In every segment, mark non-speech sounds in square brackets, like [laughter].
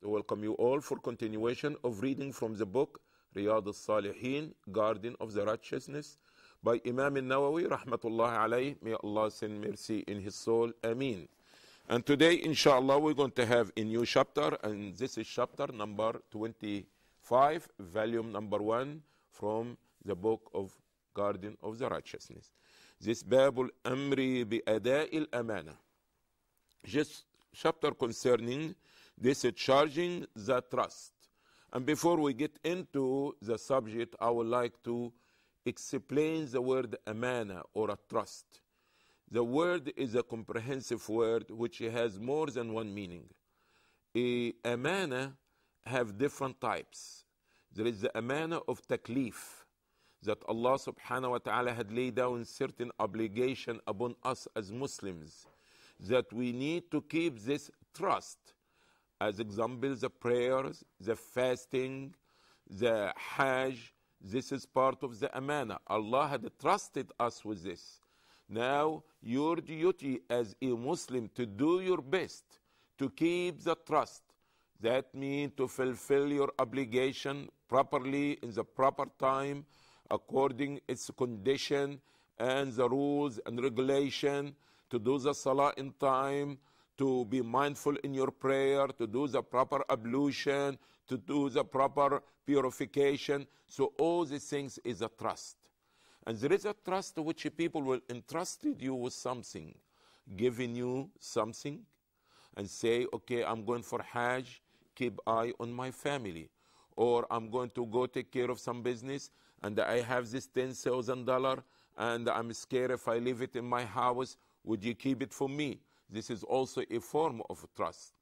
We welcome you all for continuation of reading from the book Riyad al-Salihin, Garden of the Righteousness by Imam al-Nawawi, rahmatullah alayh. May Allah send mercy in his soul. Ameen. And today, inshallah, we're going to have a new chapter, and this is chapter number 25, volume number 1 from the book of Garden of the Righteousness. This Babul Amri bi Ada'il Amana. This chapter concerning this is charging the trust. And before we get into the subject, I would like to explain the word amana or a trust. The word is a comprehensive word which has more than one meaning. A amana have different types. There is the amana of taklif that Allah subhanahu wa ta'ala had laid down certain obligation upon us as Muslims that we need to keep this trust as example, the prayers, the fasting, the hajj, this is part of the amana. Allah had trusted us with this. Now, your duty as a Muslim to do your best to keep the trust. That means to fulfill your obligation properly in the proper time, according its condition and the rules and regulation, to do the salah in time, to be mindful in your prayer, to do the proper ablution, to do the proper purification. So all these things is a trust. And there is a trust which people will entrusted you with something, giving you something, and say, okay, I'm going for Hajj, keep eye on my family. Or I'm going to go take care of some business, and I have this $10,000, and I'm scared if I leave it in my house, would you keep it for me? This is also a form of trust.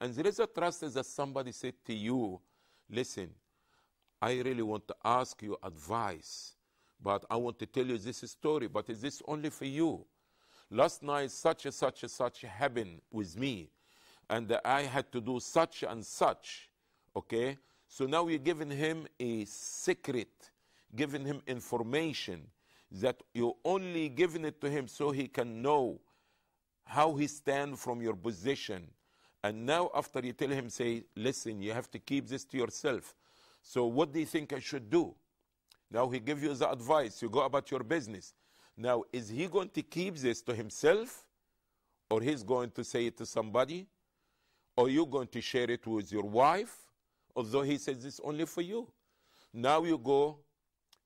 And there is a trust is that somebody said to you, listen, I really want to ask you advice, but I want to tell you this story, but is this only for you? Last night, such and such and such happened with me, and I had to do such and such. Okay? So now you're giving him a secret, giving him information that you're only giving it to him so he can know how he stand from your position. And now after you tell him, say, listen, you have to keep this to yourself. So what do you think I should do? Now he give you the advice, you go about your business. Now, is he going to keep this to himself? Or he's going to say it to somebody? Or you going to share it with your wife? Although he says this only for you. Now you go,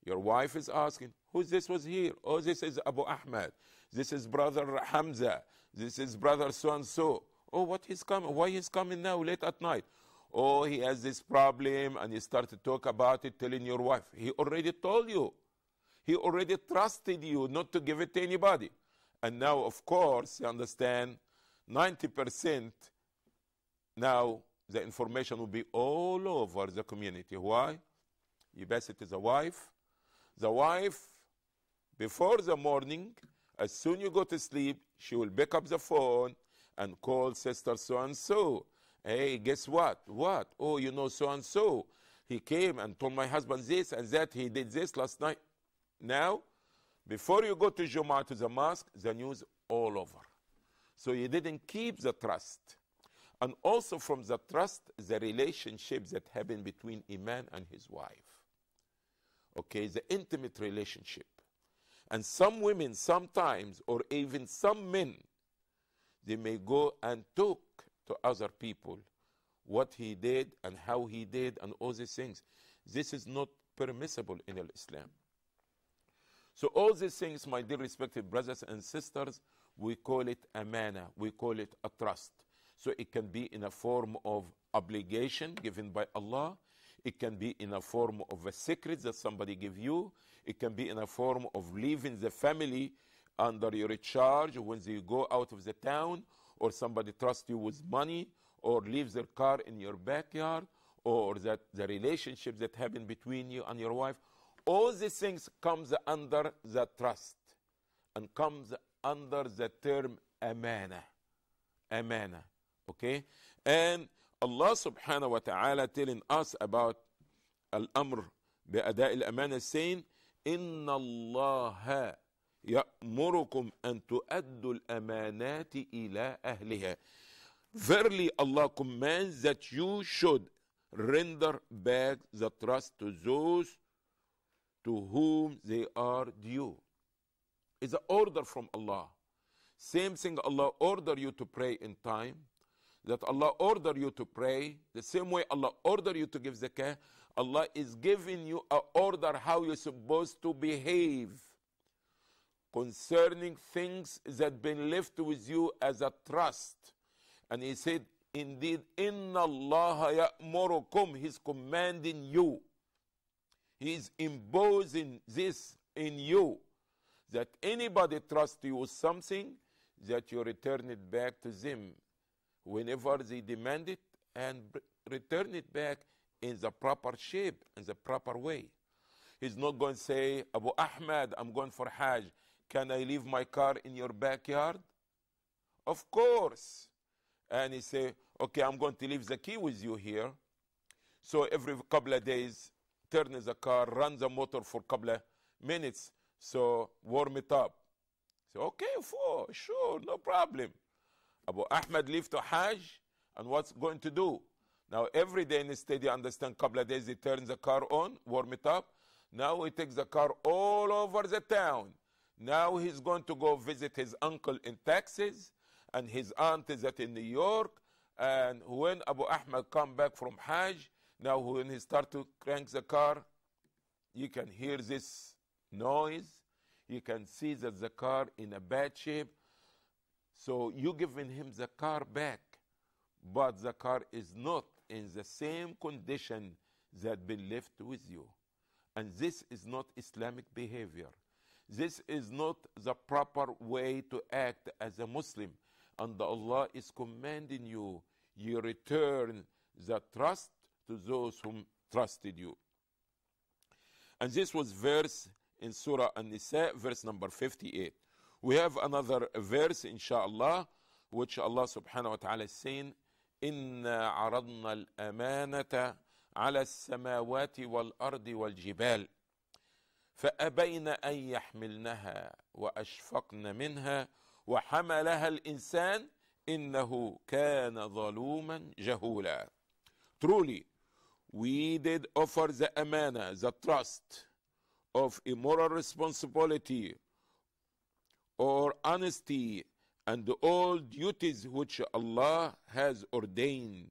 your wife is asking, "Who's this was here? Oh, this is Abu Ahmed. This is brother Hamza. This is brother so and so. Oh, what he's coming? Why he's coming now late at night? Oh, he has this problem, and he started to talk about it, telling your wife. He already told you. He already trusted you not to give it to anybody. And now, of course, you understand, 90% now the information will be all over the community. Why? You pass it is the wife. The wife, before the morning, as soon you go to sleep, she will pick up the phone and call sister so and so. Hey, guess what? What? Oh, you know so and so. He came and told my husband this and that. He did this last night. Now, before you go to Juma to the mosque, the news all over. So you didn't keep the trust. And also from the trust, the relationship that happened between a man and his wife. Okay, the intimate relationship. And some women sometimes, or even some men, they may go and talk to other people what he did and how he did and all these things. This is not permissible in Islam. So all these things, my dear respected brothers and sisters, we call it a amana, we call it a trust. So it can be in a form of obligation given by Allah. It can be in a form of a secret that somebody give you. It can be in a form of leaving the family under your charge when you go out of the town or somebody trusts you with money or leaves their car in your backyard or that the relationship that happened between you and your wife. All these things comes under the trust and comes under the term amana. Amana. Okay? And Allah subhanahu wa ta'ala telling us about Al-Amr بأداء الأمانة saying إن الله يأمركم أن تؤدوا الأمانات إلى أهلها Verily Allah commands that you should render back the trust to those to whom they are due. It's an order from Allah. Same thing Allah order you to pray in time that Allah order you to pray, the same way Allah order you to give zakah, Allah is giving you a order how you're supposed to behave concerning things that been left with you as a trust. And he said, indeed, inna Allah ya'murukum, he's commanding you. He's imposing this in you, that anybody trust you with something, that you return it back to them whenever they demand it and return it back in the proper shape, in the proper way. He's not going to say, Abu Ahmad, I'm going for Hajj. Can I leave my car in your backyard? Of course. And he say, okay, I'm going to leave the key with you here. So every couple of days, turn the car, run the motor for couple of minutes, so warm it up. Say, 'Okay, okay, sure, no problem. Abu Ahmed leave to Hajj, and what's going to do? Now, every day in state, you understand, couple of days he turns the car on, warm it up. Now he takes the car all over the town. Now he's going to go visit his uncle in Texas, and his aunt is at in New York. And when Abu Ahmed come back from Hajj, now when he start to crank the car, you can hear this noise. You can see that the car in a bad shape. So you giving him the car back, but the car is not in the same condition that been left with you. And this is not Islamic behavior. This is not the proper way to act as a Muslim. And Allah is commanding you, you return the trust to those whom trusted you. And this was verse in Surah An-Nisa, verse number 58. We have another verse inshallah which Allah subhanahu wa ta'ala is saying إنا عرضنا الأمانة على السماوات والأرض والجبال فأبين أن يحملنها وأشفقن منها وحملها الإنسان إنه كان ظلوما جهولا Truly, we did offer the amana, the trust of immoral responsibility or honesty and all duties which Allah has ordained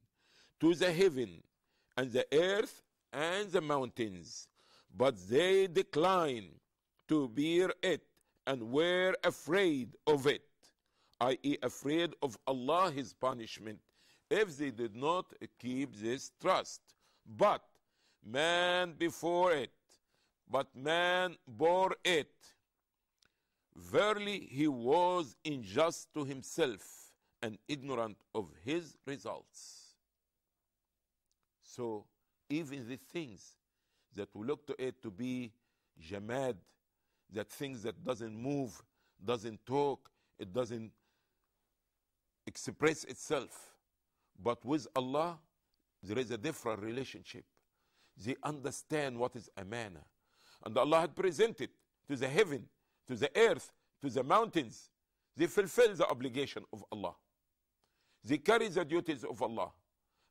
to the heaven and the earth and the mountains, but they decline to bear it and were afraid of it, i.e., afraid of Allah, His punishment, if they did not keep this trust. But man before it, but man bore it Verily, he was unjust to himself and ignorant of his results. So, even the things that we look to it to be jamad, that things that doesn't move, doesn't talk, it doesn't express itself. But with Allah, there is a different relationship. They understand what is amana. And Allah had presented to the heaven to the earth, to the mountains. They fulfill the obligation of Allah. They carry the duties of Allah.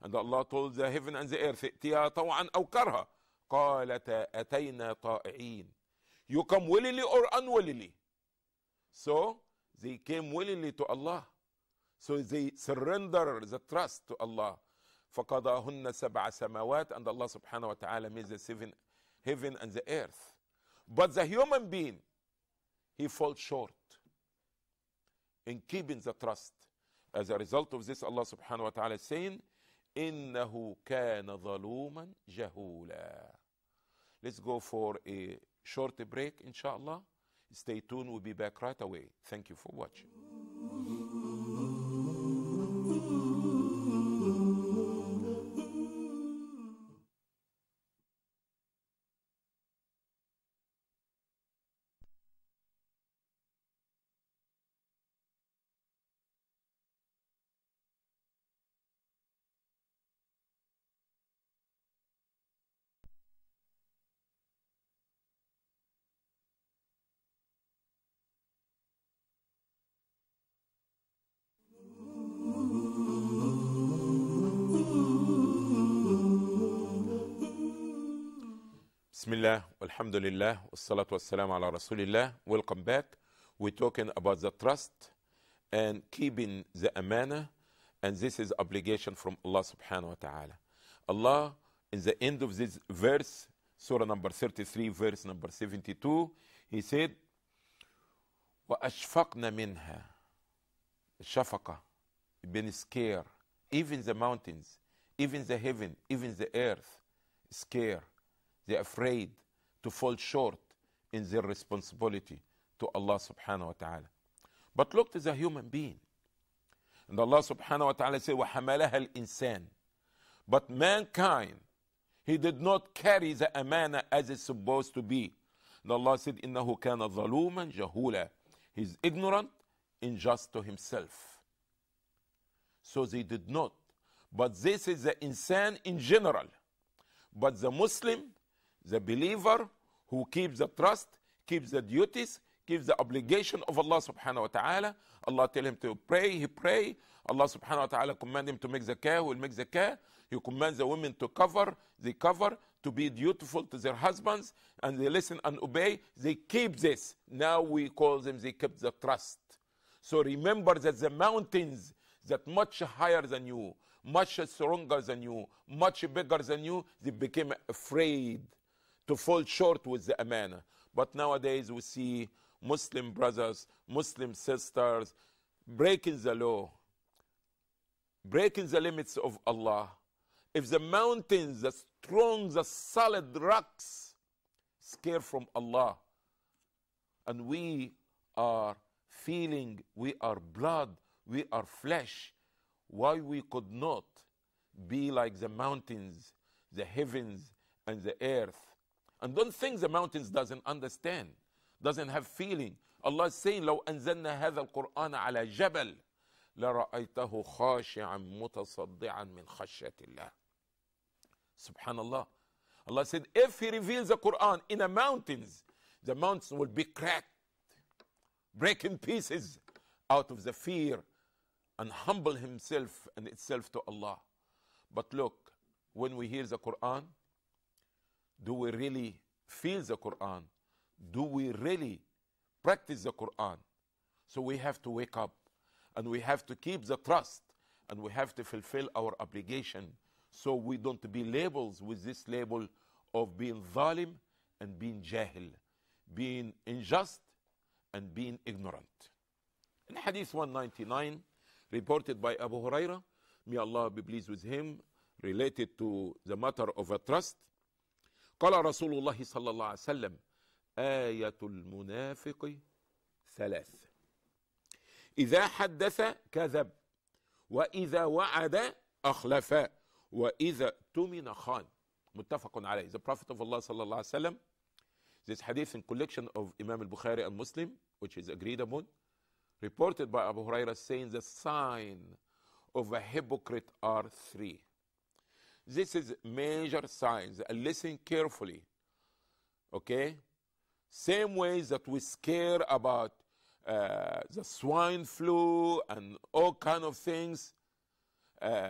And Allah told the heaven and the earth, أو كرها أتينا طائعين. You come willingly or unwillingly. So they came willingly to Allah. So they surrender the trust to Allah. فقضاهن سبع سماوات and Allah subhanahu wa ta'ala made the seven heaven and the earth. But the human being he falls short in keeping the trust. As a result of this, Allah subhanahu wa ta'ala is saying, إِنَّهُ كَانَ ظَلُومًا جَهُولًا Let's go for a short break, inshallah. Stay tuned, we'll be back right away. Thank you for watching. Bismillah, Alhamdulillah, wassalatu wassalamu ala Rasulillah. Welcome back. We're talking about the trust and keeping the amana, and this is obligation from Allah subhanahu wa ta'ala. Allah, in the end of this verse, Surah number 33, verse number 72, He said, ashfaqna مِنْهَا Shafaqa, been scared. Even the mountains, even the heaven, even the earth, scared they're afraid to fall short in their responsibility to Allah subhanahu wa ta'ala. But look to the human being. And Allah subhanahu wa ta'ala said, وَحَمَلَهَا الْإِنسَانِ But mankind, he did not carry the amana as it's supposed to be. And Allah said, إِنَّهُ كَانَ ظَلُومًا جَهُولًا He's ignorant, unjust to himself. So they did not. But this is the insan in general. But the Muslim, the believer who keeps the trust, keeps the duties, keeps the obligation of Allah subhanahu wa ta'ala. Allah tell him to pray, he pray. Allah subhanahu wa ta'ala command him to make zakah, he will make zakah. He commands the women to cover, they cover, to be dutiful to their husbands, and they listen and obey. They keep this. Now we call them, they kept the trust. So remember that the mountains that much higher than you, much stronger than you, much bigger than you, they became afraid to fall short with the amana. But nowadays we see Muslim brothers, Muslim sisters breaking the law, breaking the limits of Allah. If the mountains, the strong, the solid rocks scare from Allah, and we are feeling we are blood, we are flesh, why we could not be like the mountains, the heavens, and the earth and don't think the mountains doesn't understand, doesn't have feeling. Allah is saying, لو أنزلنا هذا القرآن على جبل لرأيته خاشعا متصدعا من خشية الله. Subhanallah. Allah said, if He reveals the Quran in the mountains, the mountains will be cracked, break in pieces out of the fear and humble himself and itself to Allah. But look, when we hear the Quran, do we really feel the Quran? Do we really practice the Quran? So we have to wake up and we have to keep the trust and we have to fulfill our obligation so we don't be labeled with this label of being zalim and being jahil, being unjust and being ignorant. In Hadith 199, reported by Abu Huraira, may Allah be pleased with him, related to the matter of a trust, قال رسول الله صلى الله عليه وسلم آية المنافق ثلاث إذا حدث كذب وإذا وعد أخلف وإذا تمن خان متفق عليه The Prophet of Allah صلى الله عليه وسلم This hadith in collection of Imam al-Bukhari and Muslim which is agreed upon reported by Abu Huraira saying the sign of a hypocrite are three This is major signs. Listen carefully. Okay? Same way that we scare about uh, the swine flu and all kind of things, uh,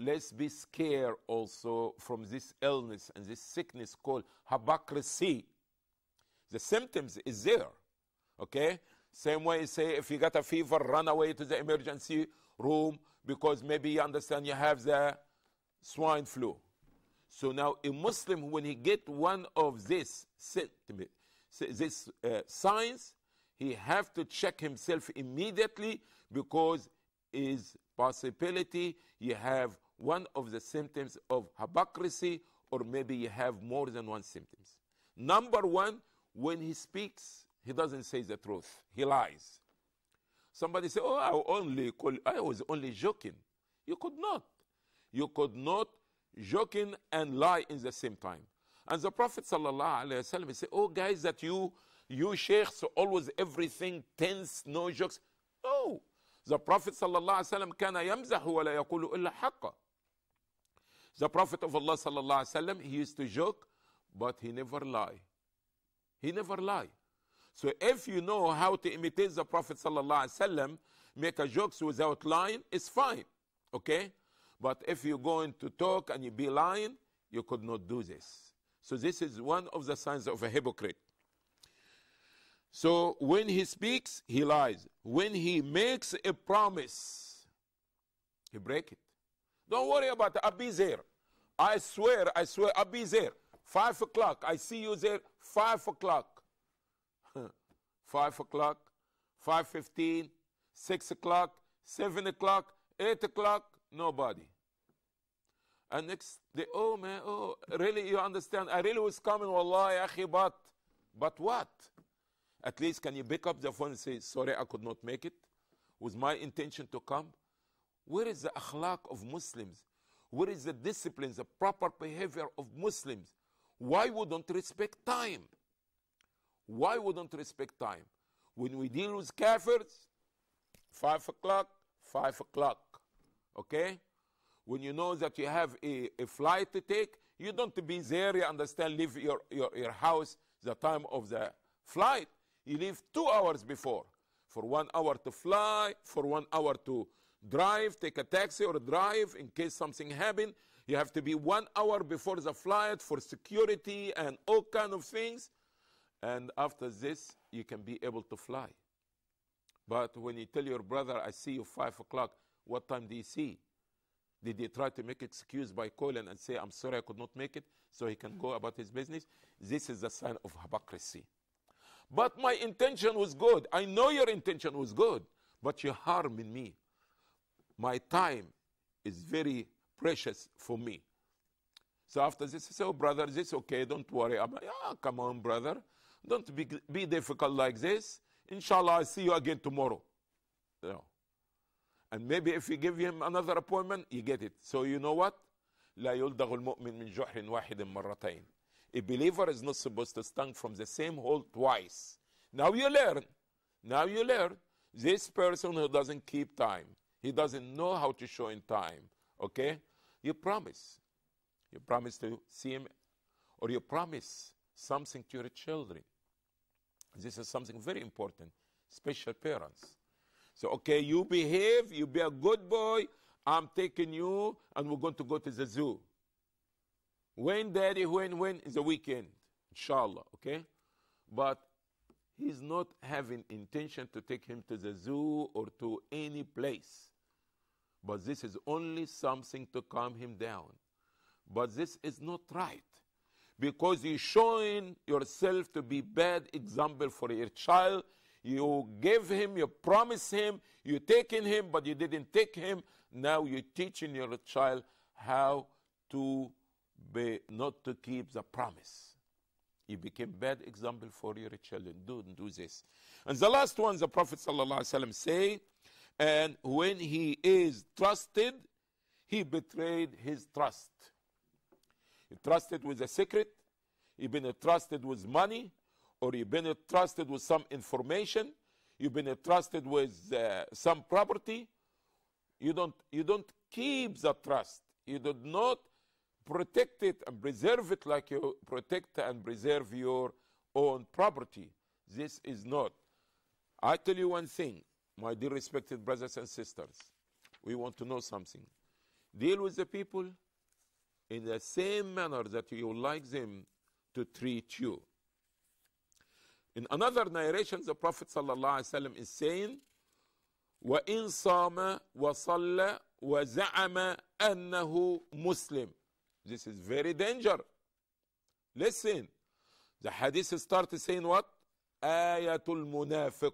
let's be scared also from this illness and this sickness called hypocrisy. The symptoms is there. Okay? Same way, say if you got a fever, run away to the emergency room because maybe you understand you have the swine flu. So now a Muslim, when he get one of this, this uh, signs, he have to check himself immediately because is possibility you have one of the symptoms of hypocrisy or maybe you have more than one symptoms. Number one, when he speaks, he doesn't say the truth. He lies. Somebody say, "Oh, I only call, I was only joking." You could not. You could not joking and lie in the same time. And the Prophet وسلم, said, Oh, guys, that you, you sheikhs, always everything tense, no jokes. No. The Prophet وسلم, كان يمزح The Prophet of Allah وسلم, he used to joke, but he never lie. He never lie. So if you know how to imitate the Prophet وسلم, make a jokes without lying, it's fine. Okay? But if you're going to talk and you be lying, you could not do this. So this is one of the signs of a hypocrite. So when he speaks, he lies. When he makes a promise, he break it. Don't worry about it. I'll be there. I swear, I swear, I'll be there. Five o'clock. I see you there. Five o'clock. [laughs] Five o'clock. Five fifteen. Six o'clock. Seven o'clock. Eight o'clock nobody. And next day, oh man, oh, really, you understand? I really was coming, wallahi, akhi, but, but what? At least can you pick up the phone and say, sorry, I could not make it? Was my intention to come? Where is the akhlaq of Muslims? Where is the discipline, the proper behavior of Muslims? Why wouldn't respect time? Why wouldn't respect time? When we deal with kafirs, 5 o'clock, 5 o'clock okay? When you know that you have a, a flight to take, you don't be there, you understand, leave your, your, your house the time of the flight. You leave two hours before. For one hour to fly, for one hour to drive, take a taxi or drive in case something happen. You have to be one hour before the flight for security and all kind of things. And after this, you can be able to fly. But when you tell your brother, I see you five o'clock, what time do you see? Did he try to make excuse by calling and say, I'm sorry I could not make it, so he can go about his business? This is a sign of hypocrisy. But my intention was good. I know your intention was good, but you're harming me. My time is very precious for me. So after this, I say, Oh, brother, this okay, don't worry. I'm like, ah, come on, brother. Don't be, be difficult like this. Inshallah, i see you again tomorrow. You know, and maybe if you give him another appointment, you get it. So you know what? لا يلدغ المؤمن من جحر واحد مرتين. A believer is not supposed to stung from the same hole twice. Now you learn. Now you learn. This person who doesn't keep time, he doesn't know how to show in time. Okay? You promise. You promise to see him, or you promise something to your children. This is something very important, special parents. So, okay, you behave, you be a good boy, I'm taking you, and we're going to go to the zoo. When, daddy, when, when is the weekend, inshallah, okay? But he's not having intention to take him to the zoo or to any place. But this is only something to calm him down. But this is not right because you're showing yourself to be bad example for your child you gave him, you promised him, you taken him, but you didn't take him. Now you're teaching your child how to be, not to keep the promise. You became bad example for your children. Don't do this. And the last one, the Prophet wasallam say, and when he is trusted, he betrayed his trust. He trusted with a secret. He been trusted with money or you've been entrusted with some information, you've been entrusted with uh, some property, you don't, you don't keep the trust. You do not protect it and preserve it like you protect and preserve your own property. This is not. I tell you one thing, my dear respected brothers and sisters, we want to know something. Deal with the people in the same manner that you like them to treat you. In another narration, the Prophet ﷺ is saying, وَإِن صَامَ وَصَلَّ وَزَعَمَ أَنَّهُ Muslim. This is very danger. Listen, the hadith started saying what? Ayatul Munafiq.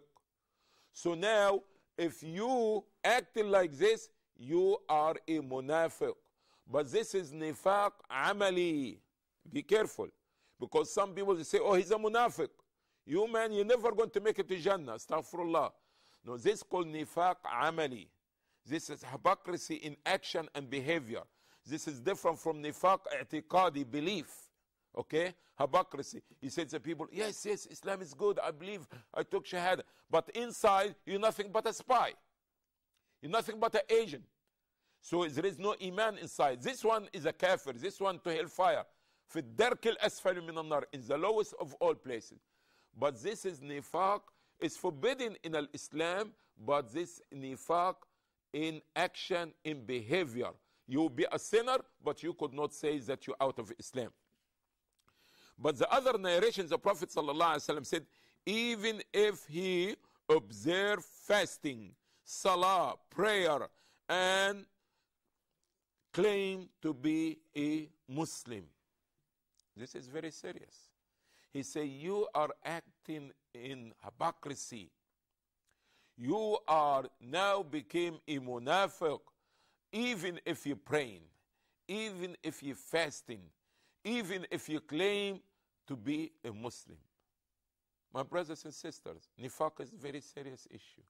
So now, if you act like this, you are a munafiq. But this is nifaq amali. Be careful. Because some people say, oh, he's a munafiq. You man, you're never going to make it to Jannah. Astaghfirullah. No, this is called nifaq amali. This is hypocrisy in action and behavior. This is different from nifaq i'tiqadi, belief. Okay? Hypocrisy. He said to people, yes, yes, Islam is good. I believe I took Shahada. But inside, you're nothing but a spy. You're nothing but an agent. So there is no iman inside. This one is a kafir. This one to hellfire. في الدرك الأسفل من in the lowest of all places but this is nifaq. It's forbidden in Islam, but this nifaq in action, in behavior. You'll be a sinner, but you could not say that you're out of Islam. But the other narration, the Prophet ﷺ said, even if he observe fasting, salah, prayer, and claim to be a Muslim. This is very serious. He said, You are acting in hypocrisy. You are now became a munafiq, even if you're praying, even if you're fasting, even if you claim to be a Muslim. My brothers and sisters, nifaq is a very serious issue.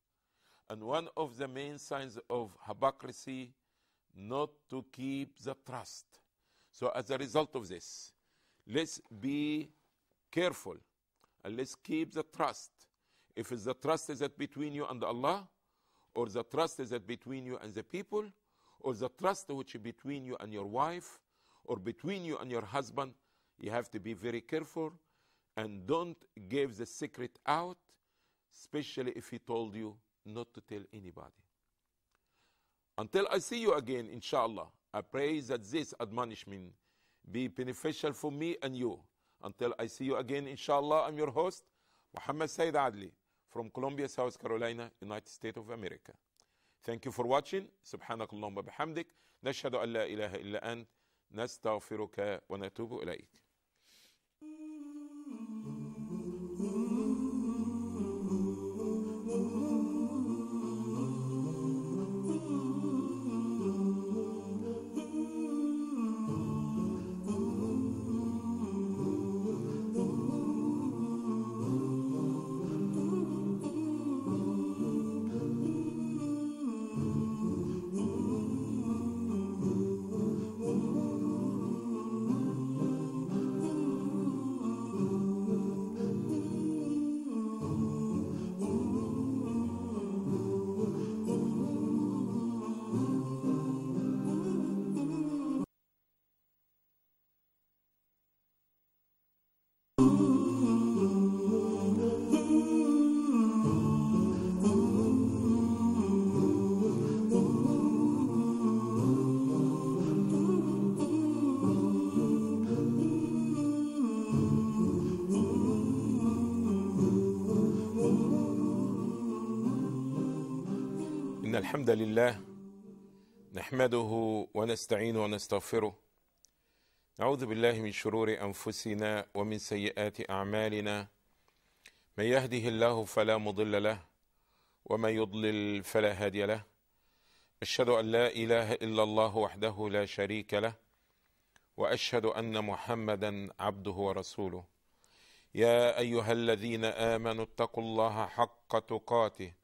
And one of the main signs of hypocrisy, not to keep the trust. So as a result of this, let's be careful and let's keep the trust. If the trust is that between you and Allah, or the trust is that between you and the people, or the trust which is between you and your wife, or between you and your husband, you have to be very careful and don't give the secret out, especially if he told you not to tell anybody. Until I see you again, inshallah, I pray that this admonishment be beneficial for me and you. Until I see you again, inshallah, I'm your host, Muhammad Said Adli from Columbia, South Carolina, United States of America. Thank you for watching. سبحانك اللهم وبحمدك نشهد أن لا إله إلا أنت نستغفرك ونتوب إليك الحمد لله نحمده ونستعين ونستغفره نعوذ بالله من شرور انفسنا ومن سيئات اعمالنا من يهده الله فلا مضل له ومن يضلل فلا هادي له اشهد ان لا اله الا الله وحده لا شريك له واشهد ان محمدا عبده ورسوله يا ايها الذين امنوا اتقوا الله حق تقاته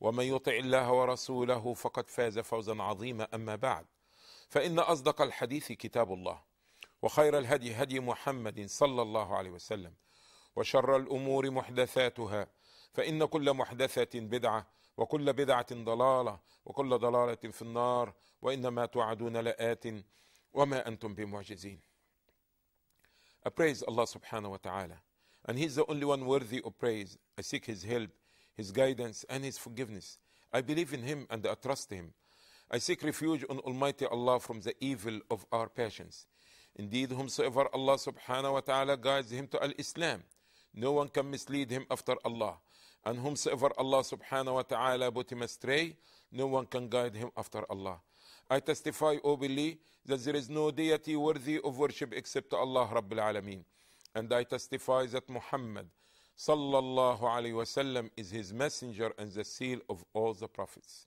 ومن يطع الله ورسوله فقد فاز فوزا عظيما اما بعد فان اصدق الحديث كتاب الله وخير الهدي هدي محمد صلى الله عليه وسلم وشر الامور محدثاتها فان كل محدثه بدعه وكل بدعه ضلاله وكل ضلاله في النار وانما توعدون لات وما انتم بمعجزين I praise Allah subhanahu wa ta'ala and he's the only one worthy of praise I seek his help His guidance, and His forgiveness. I believe in Him and I trust Him. I seek refuge on Almighty Allah from the evil of our passions. Indeed, whomsoever Allah subhanahu wa ta'ala guides him to Al Islam, no one can mislead him after Allah. And whomsoever Allah subhanahu wa ta'ala put him astray, no one can guide him after Allah. I testify, O believe, that there is no deity worthy of worship except Allah Rabbil Alameen. And I testify that Muhammad sallallahu alayhi wasallam is his messenger and the seal of all the prophets.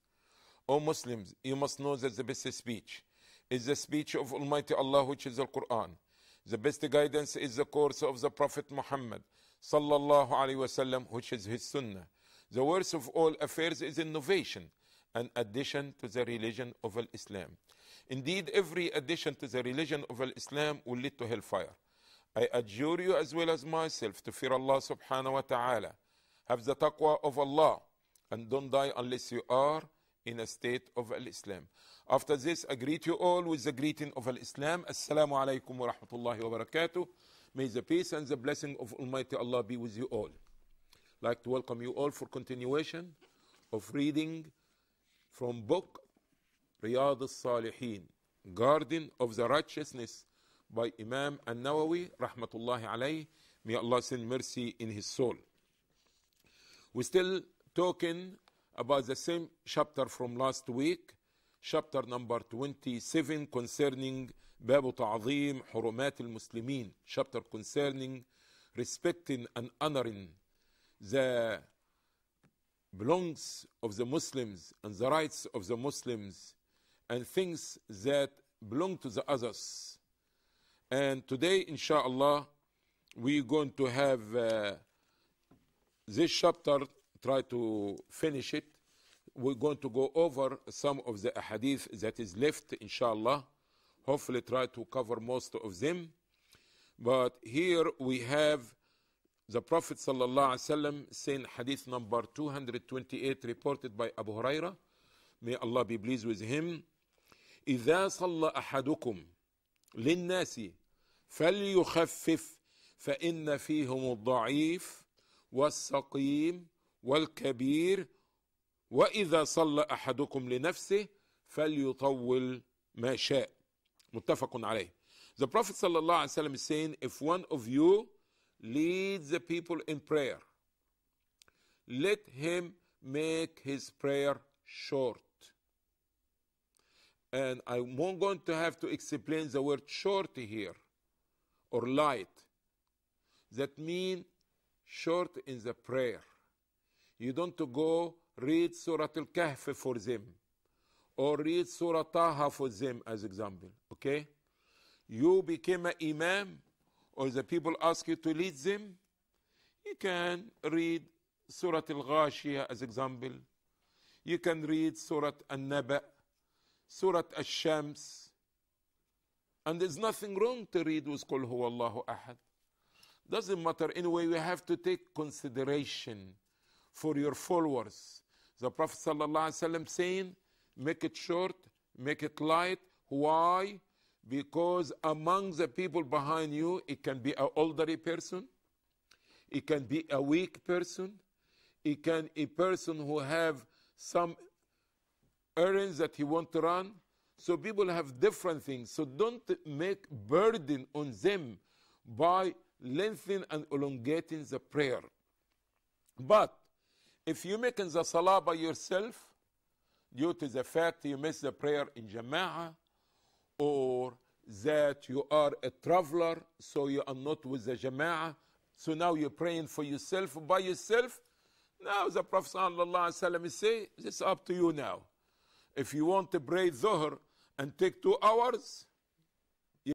O Muslims, you must know that the best speech is the speech of Almighty Allah, which is the Quran. The best guidance is the course of the Prophet Muhammad, sallallahu alayhi wasallam, which is his sunnah. The worst of all affairs is innovation, an addition to the religion of Islam. Indeed, every addition to the religion of Islam will lead to hellfire. I adjure you as well as myself to fear Allah subhanahu wa ta'ala. Have the taqwa of Allah and don't die unless you are in a state of al-Islam. After this, I greet you all with the greeting of al-Islam. Assalamu alaikum wa rahmatullahi wa barakatuh. May the peace and the blessing of Almighty Allah be with you all. I'd like to welcome you all for continuation of reading from book Riyad al-Salihin, Garden of the Righteousness by Imam An Nawawi, rahmatullahi alayh. May Allah send mercy in his soul. We're still talking about the same chapter from last week, chapter number 27 concerning باب Hurumat al Muslimin, chapter concerning respecting and honoring the belongs of the Muslims and the rights of the Muslims and things that belong to the others. And today, inshallah, we're going to have uh, this chapter, try to finish it. We're going to go over some of the hadith that is left, inshallah. Hopefully, try to cover most of them. But here we have the Prophet وسلم, saying hadith number 228 reported by Abu Huraira. May Allah be pleased with him. إذا صلى أحدكم للناس فليخفف فإن فيهم الضعيف والسقيم والكبير وإذا صلى أحدكم لنفسه فليطول ما شاء متفق عليه The Prophet صلى الله عليه وسلم is saying if one of you leads the people in prayer let him make his prayer short and I'm not going to have to explain the word short here or light. That mean short in the prayer. You don't go read Surah Al-Kahf for them or read Surah Taha for them as example, okay? You became an imam or the people ask you to lead them, you can read Surah Al-Ghashiyah as example. You can read Surah An-Naba, Surah Ash-Shams, and there's nothing wrong to read with Qul Allahu Ahad. Doesn't matter. Anyway, we have to take consideration for your followers. The Prophet ﷺ saying, make it short, make it light. Why? Because among the people behind you, it can be an elderly person, it can be a weak person, it can a person who have some errands that he want to run, so people have different things. So don't make burden on them by lengthening and elongating the prayer. But if you make in the salah by yourself, due to the fact you miss the prayer in jama'ah, or that you are a traveler, so you are not with the jama'ah, so now you're praying for yourself by yourself. Now the Prophet ﷺ say, this is up to you now. If you want to pray Zohar and take two hours,